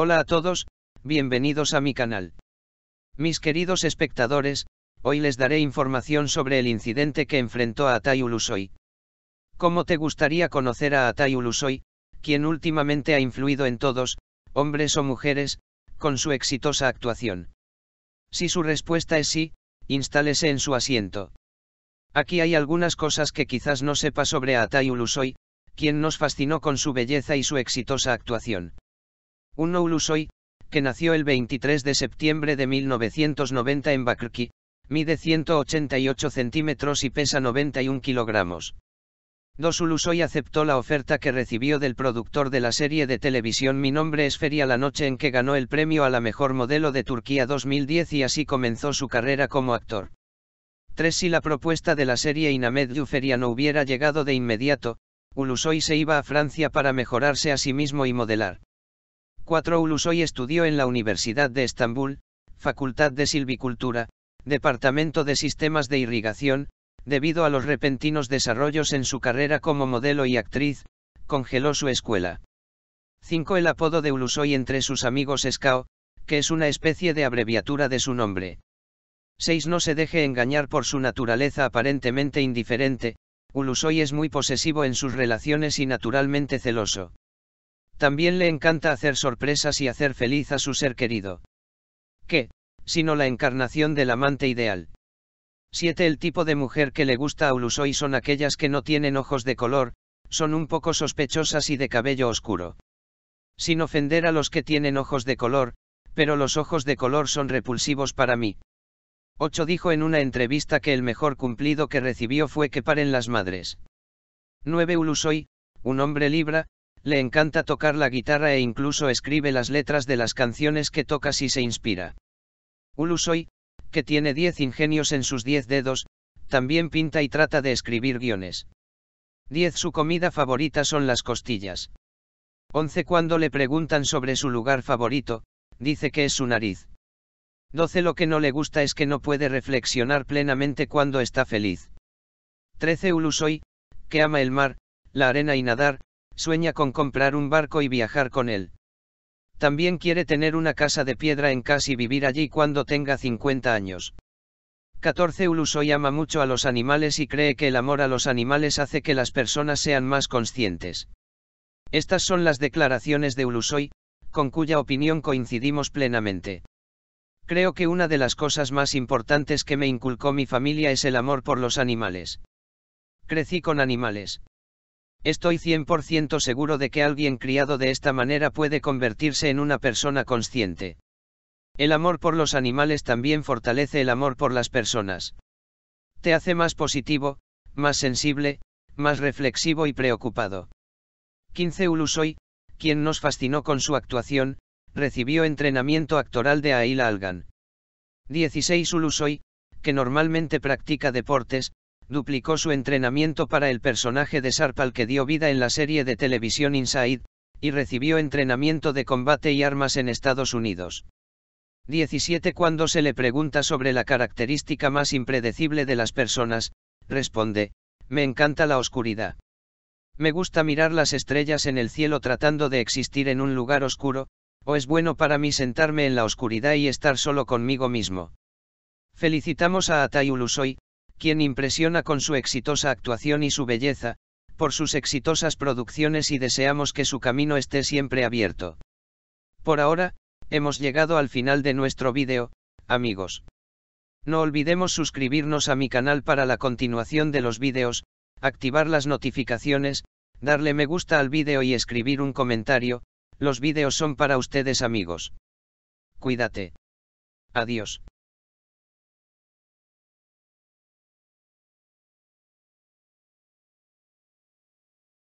Hola a todos, bienvenidos a mi canal. Mis queridos espectadores, hoy les daré información sobre el incidente que enfrentó a Atay ¿Cómo te gustaría conocer a Atay quien últimamente ha influido en todos, hombres o mujeres, con su exitosa actuación? Si su respuesta es sí, instálese en su asiento. Aquí hay algunas cosas que quizás no sepa sobre Atay Ulusoy, quien nos fascinó con su belleza y su exitosa actuación. Un Ulusoy, que nació el 23 de septiembre de 1990 en Bakrki, mide 188 centímetros y pesa 91 kilogramos. 2. Ulusoy aceptó la oferta que recibió del productor de la serie de televisión Mi nombre es Feria la noche en que ganó el premio a la mejor modelo de Turquía 2010 y así comenzó su carrera como actor. 3. Si la propuesta de la serie Inamed Feria no hubiera llegado de inmediato, Ulusoy se iba a Francia para mejorarse a sí mismo y modelar. 4. Ulusoy estudió en la Universidad de Estambul, Facultad de Silvicultura, Departamento de Sistemas de Irrigación, debido a los repentinos desarrollos en su carrera como modelo y actriz, congeló su escuela. 5. El apodo de Ulusoy entre sus amigos es Kao, que es una especie de abreviatura de su nombre. 6. No se deje engañar por su naturaleza aparentemente indiferente, Ulusoy es muy posesivo en sus relaciones y naturalmente celoso. También le encanta hacer sorpresas y hacer feliz a su ser querido. ¿Qué? Sino la encarnación del amante ideal. 7. El tipo de mujer que le gusta a Ulusoy son aquellas que no tienen ojos de color, son un poco sospechosas y de cabello oscuro. Sin ofender a los que tienen ojos de color, pero los ojos de color son repulsivos para mí. 8 dijo en una entrevista que el mejor cumplido que recibió fue que paren las madres. 9 Ulusoy, un hombre libra, le encanta tocar la guitarra e incluso escribe las letras de las canciones que toca si se inspira. Ulusoy, que tiene 10 ingenios en sus 10 dedos, también pinta y trata de escribir guiones. 10 Su comida favorita son las costillas. 11 Cuando le preguntan sobre su lugar favorito, dice que es su nariz. 12 Lo que no le gusta es que no puede reflexionar plenamente cuando está feliz. 13 Ulusoy, que ama el mar, la arena y nadar, sueña con comprar un barco y viajar con él. También quiere tener una casa de piedra en casa y vivir allí cuando tenga 50 años. 14. Ulusoy ama mucho a los animales y cree que el amor a los animales hace que las personas sean más conscientes. Estas son las declaraciones de Ulusoy, con cuya opinión coincidimos plenamente. Creo que una de las cosas más importantes que me inculcó mi familia es el amor por los animales. Crecí con animales. Estoy 100% seguro de que alguien criado de esta manera puede convertirse en una persona consciente. El amor por los animales también fortalece el amor por las personas. Te hace más positivo, más sensible, más reflexivo y preocupado. 15 Ulusoy, quien nos fascinó con su actuación, recibió entrenamiento actoral de Aila Algan. 16 Ulusoy, que normalmente practica deportes, duplicó su entrenamiento para el personaje de Sarpal que dio vida en la serie de televisión Inside, y recibió entrenamiento de combate y armas en Estados Unidos. 17 Cuando se le pregunta sobre la característica más impredecible de las personas, responde, me encanta la oscuridad. Me gusta mirar las estrellas en el cielo tratando de existir en un lugar oscuro, o es bueno para mí sentarme en la oscuridad y estar solo conmigo mismo. Felicitamos a Atayulusoy, quien impresiona con su exitosa actuación y su belleza, por sus exitosas producciones y deseamos que su camino esté siempre abierto. Por ahora, hemos llegado al final de nuestro vídeo, amigos. No olvidemos suscribirnos a mi canal para la continuación de los vídeos, activar las notificaciones, darle me gusta al vídeo y escribir un comentario, los vídeos son para ustedes amigos. Cuídate. Adiós.